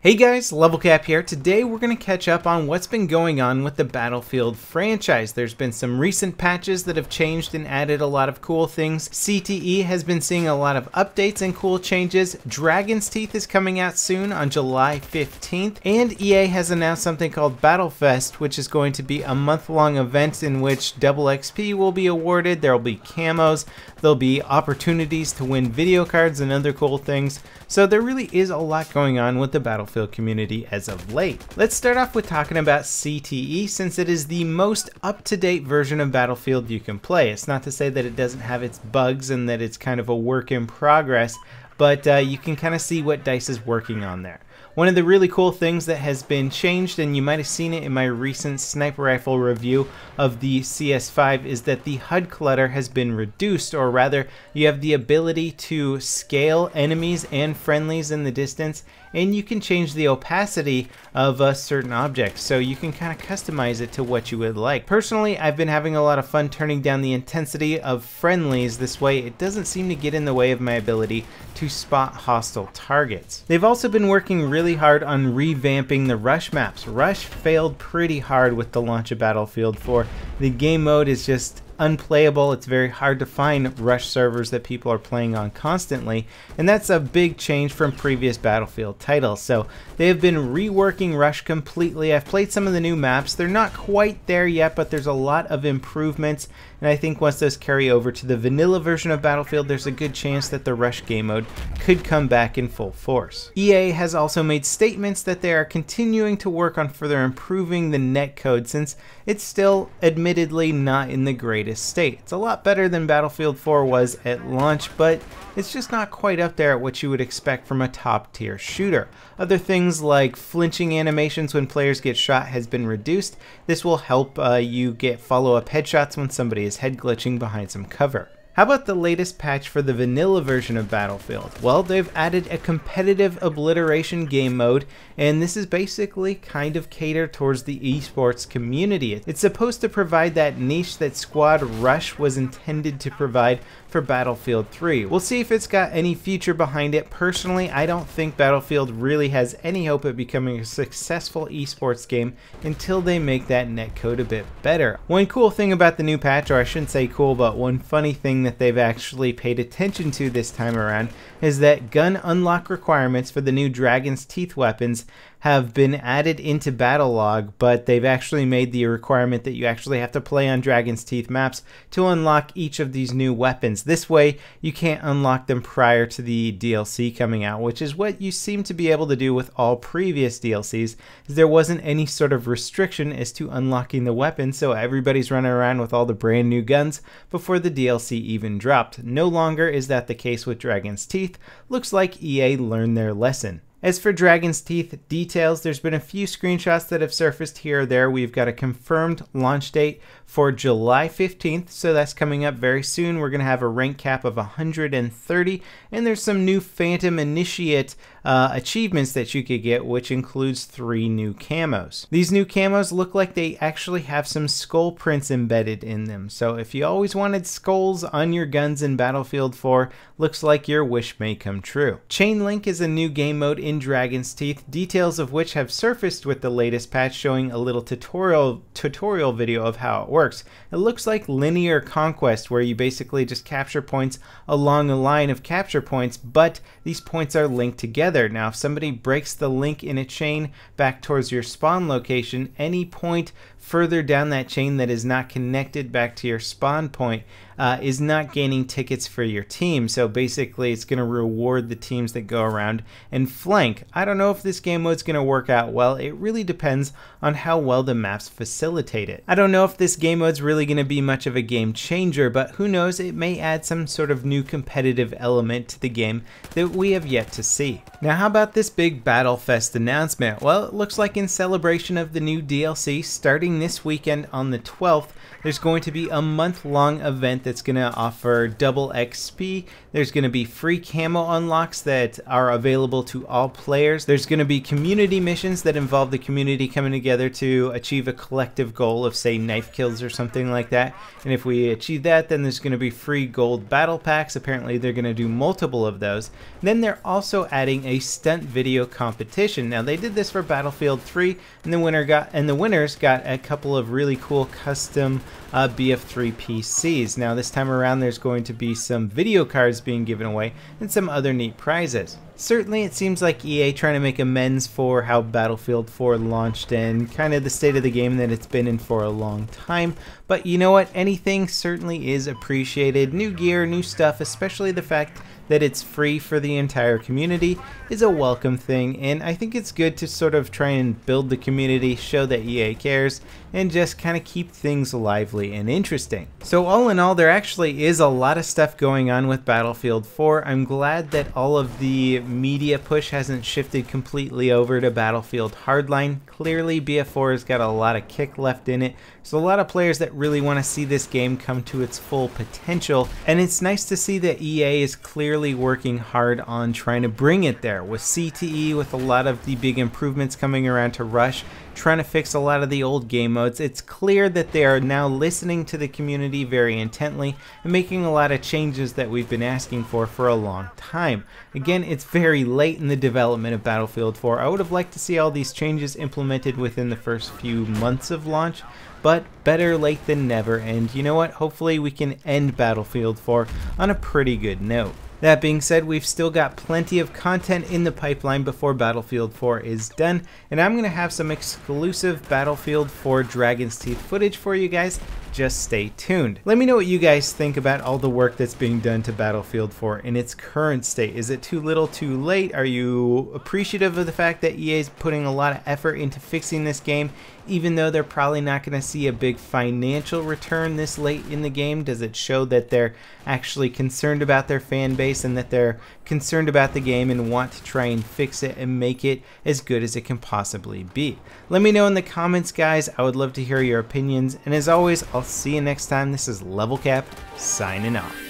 Hey guys, Levelcap here. Today we're going to catch up on what's been going on with the Battlefield franchise. There's been some recent patches that have changed and added a lot of cool things. CTE has been seeing a lot of updates and cool changes. Dragon's Teeth is coming out soon on July 15th. And EA has announced something called Battlefest, which is going to be a month-long event in which double XP will be awarded. There will be camos. There'll be opportunities to win video cards and other cool things. So there really is a lot going on with the Battlefield Battlefield community as of late. Let's start off with talking about CTE since it is the most up-to-date version of Battlefield you can play. It's not to say that it doesn't have its bugs and that it's kind of a work in progress, but uh, you can kind of see what DICE is working on there. One of the really cool things that has been changed, and you might have seen it in my recent sniper rifle review of the CS5, is that the HUD clutter has been reduced, or rather, you have the ability to scale enemies and friendlies in the distance and you can change the opacity of a certain object. So you can kind of customize it to what you would like. Personally, I've been having a lot of fun turning down the intensity of friendlies. This way it doesn't seem to get in the way of my ability to spot hostile targets. They've also been working really hard on revamping the Rush maps. Rush failed pretty hard with the launch of Battlefield 4. The game mode is just unplayable. It's very hard to find Rush servers that people are playing on constantly, and that's a big change from previous Battlefield titles. So they have been reworking Rush completely. I've played some of the new maps. They're not quite there yet, but there's a lot of improvements, and I think once those carry over to the vanilla version of Battlefield, there's a good chance that the Rush game mode could come back in full force. EA has also made statements that they are continuing to work on further improving the netcode since it's still admittedly not in the greatest state. It's a lot better than Battlefield 4 was at launch, but it's just not quite up there at what you would expect from a top tier shooter. Other things like flinching animations when players get shot has been reduced. This will help uh, you get follow up headshots when somebody is head glitching behind some cover. How about the latest patch for the vanilla version of Battlefield? Well, they've added a competitive obliteration game mode, and this is basically kind of catered towards the esports community. It's supposed to provide that niche that Squad Rush was intended to provide for Battlefield 3. We'll see if it's got any future behind it. Personally, I don't think Battlefield really has any hope of becoming a successful esports game until they make that netcode a bit better. One cool thing about the new patch, or I shouldn't say cool, but one funny thing that they've actually paid attention to this time around is that gun unlock requirements for the new Dragon's Teeth weapons have been added into Battle Log, but they've actually made the requirement that you actually have to play on Dragon's Teeth maps to unlock each of these new weapons. This way, you can't unlock them prior to the DLC coming out, which is what you seem to be able to do with all previous DLCs. There wasn't any sort of restriction as to unlocking the weapon, so everybody's running around with all the brand new guns before the DLC even dropped. No longer is that the case with Dragon's Teeth. Looks like EA learned their lesson. As for Dragon's Teeth details, there's been a few screenshots that have surfaced here or there. We've got a confirmed launch date for July 15th, so that's coming up very soon. We're going to have a rank cap of 130, and there's some new Phantom Initiate uh, achievements that you could get, which includes three new camos. These new camos look like they actually have some skull prints embedded in them, so if you always wanted skulls on your guns in Battlefield 4, looks like your wish may come true. Chain Link is a new game mode in Dragon's Teeth, details of which have surfaced with the latest patch showing a little tutorial tutorial video of how it works. It looks like linear conquest where you basically just capture points along a line of capture points, but these points are linked together. Now, if somebody breaks the link in a chain back towards your spawn location, any point further down that chain that is not connected back to your spawn point uh, is not gaining tickets for your team. So basically, it's going to reward the teams that go around and flank. I don't know if this game mode is going to work out well. It really depends on how well the maps facilitate it. I don't know if this game mode is really going to be much of a game changer, but who knows, it may add some sort of new competitive element to the game that we have yet to see. Now, how about this big Battlefest announcement? Well, it looks like in celebration of the new DLC starting this weekend on the 12th, there's going to be a month-long event that's going to offer double XP. There's going to be free camo unlocks that are available to all players. There's going to be community missions that involve the community coming together to achieve a collective goal of, say, knife kills or something like that. And if we achieve that, then there's going to be free gold battle packs. Apparently, they're going to do multiple of those. And then they're also adding a stunt video competition. Now, they did this for Battlefield 3, and the winner got and the winners got a couple of really cool custom uh, BF3 PCs. Now, this time around there's going to be some video cards being given away and some other neat prizes certainly it seems like EA trying to make amends for how Battlefield 4 launched and kind of the state of the game that it's been in for a long time. But you know what? Anything certainly is appreciated. New gear, new stuff, especially the fact that it's free for the entire community is a welcome thing and I think it's good to sort of try and build the community, show that EA cares, and just kind of keep things lively and interesting. So all in all there actually is a lot of stuff going on with Battlefield 4. I'm glad that all of the media push hasn't shifted completely over to Battlefield Hardline. Clearly, BF4 has got a lot of kick left in it so a lot of players that really want to see this game come to its full potential, and it's nice to see that EA is clearly working hard on trying to bring it there with CTE, with a lot of the big improvements coming around to Rush, trying to fix a lot of the old game modes. It's clear that they are now listening to the community very intently and making a lot of changes that we've been asking for for a long time. Again, it's very late in the development of Battlefield 4. I would have liked to see all these changes implemented within the first few months of launch, but better late than never, and you know what, hopefully we can end Battlefield 4 on a pretty good note. That being said, we've still got plenty of content in the pipeline before Battlefield 4 is done, and I'm going to have some exclusive Battlefield 4 Dragon's Teeth footage for you guys just stay tuned. Let me know what you guys think about all the work that's being done to Battlefield 4 in its current state. Is it too little too late? Are you appreciative of the fact that EA is putting a lot of effort into fixing this game even though they're probably not going to see a big financial return this late in the game? Does it show that they're actually concerned about their fan base and that they're concerned about the game and want to try and fix it and make it as good as it can possibly be? Let me know in the comments, guys. I would love to hear your opinions. And as always, I'll see you next time. This is Level Cap signing off.